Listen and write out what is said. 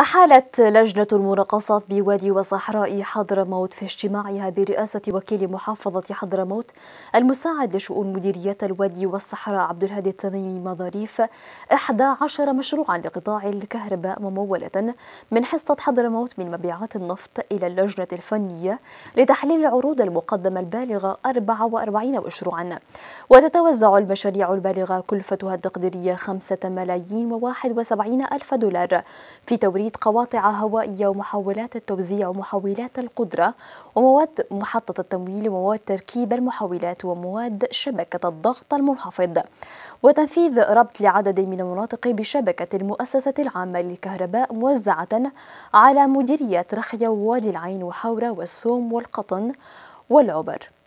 أحالت لجنة المناقصات بوادي وصحراء حضرموت في اجتماعها برئاسة وكيل محافظة حضرموت المساعد لشؤون مديرية الوادي والصحراء عبد الهادي التميمي مظاريف 11 مشروعا لقطاع الكهرباء ممولة من حصة حضرموت من مبيعات النفط إلى اللجنة الفنية لتحليل العروض المقدمة البالغة 44 مشروعا وتتوزع المشاريع البالغة كلفتها التقديرية 5 ملايين و71 ألف دولار في توريد توريد قواطع هوائية ومحولات التوزيع ومحولات القدرة ومواد محطة التمويل ومواد تركيب المحولات ومواد شبكة الضغط المنخفض وتنفيذ ربط لعدد من المناطق بشبكة المؤسسة العامة للكهرباء موزعة على مديريات رخية ووادي العين وحورة والسوم والقطن والعبر